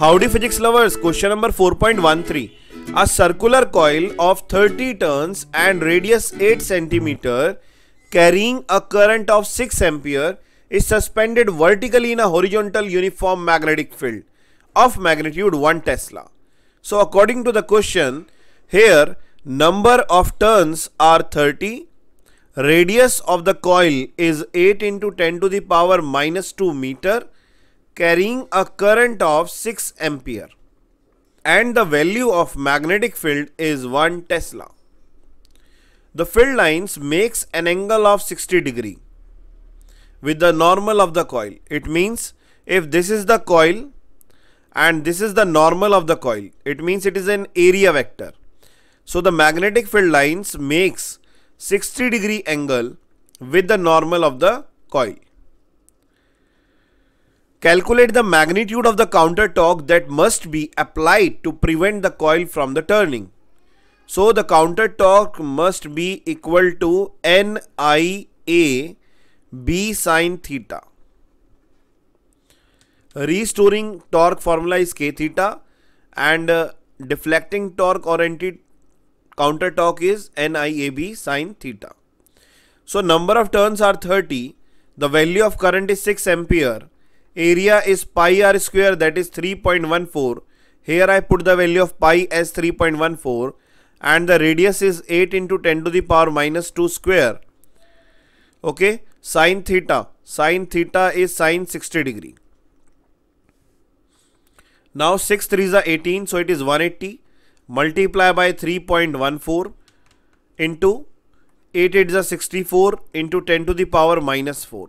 Howdy physics lovers, question number 4.13. A circular coil of 30 turns and radius 8 cm carrying a current of 6 ampere is suspended vertically in a horizontal uniform magnetic field of magnitude 1 tesla. So according to the question, here number of turns are 30, radius of the coil is 8 into 10 to the power minus 2 meter carrying a current of 6 ampere and the value of magnetic field is 1 tesla. The field lines makes an angle of 60 degree with the normal of the coil. It means if this is the coil and this is the normal of the coil, it means it is an area vector. So the magnetic field lines makes 60 degree angle with the normal of the coil. Calculate the magnitude of the counter torque that must be applied to prevent the coil from the turning. So the counter torque must be equal to NIA B sine theta. Restoring torque formula is K theta and uh, deflecting torque oriented counter torque is NIAB sine theta. So number of turns are 30. The value of current is 6 ampere Area is pi r square that is 3.14. Here I put the value of pi as 3.14 and the radius is 8 into 10 to the power minus 2 square. Okay, sine theta. Sine theta is sine 60 degree. Now 6 3 is 18 so it is 180 multiply by 3.14 into 8 is 64 into 10 to the power minus 4.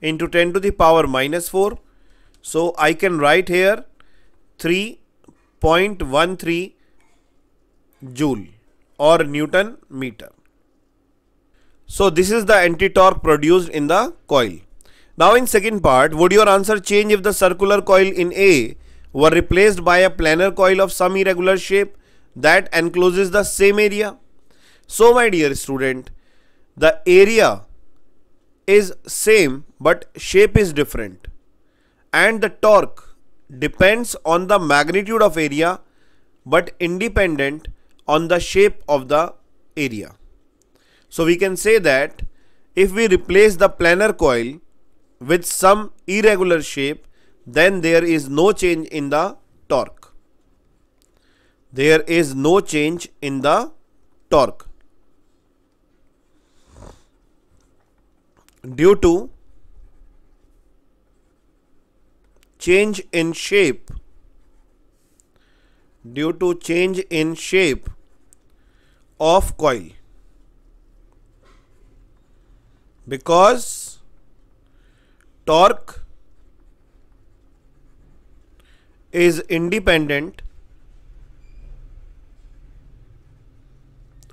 into 10 to the power minus 4. So I can write here 3.13 joule or Newton meter. So this is the anti-torque produced in the coil. Now in second part, would your answer change if the circular coil in A were replaced by a planar coil of some irregular shape that encloses the same area? So my dear student, the area is same but shape is different and the torque depends on the magnitude of area but independent on the shape of the area. So we can say that if we replace the planar coil with some irregular shape then there is no change in the torque. There is no change in the torque. due to change in shape due to change in shape of coil because torque is independent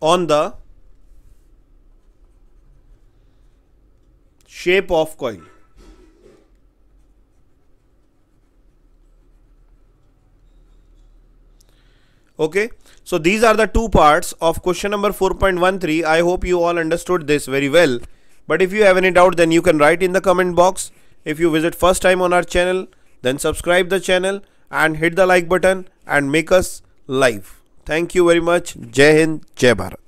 on the shape of coil. okay so these are the two parts of question number 4.13 i hope you all understood this very well but if you have any doubt then you can write in the comment box if you visit first time on our channel then subscribe the channel and hit the like button and make us live thank you very much jai hind jai bharat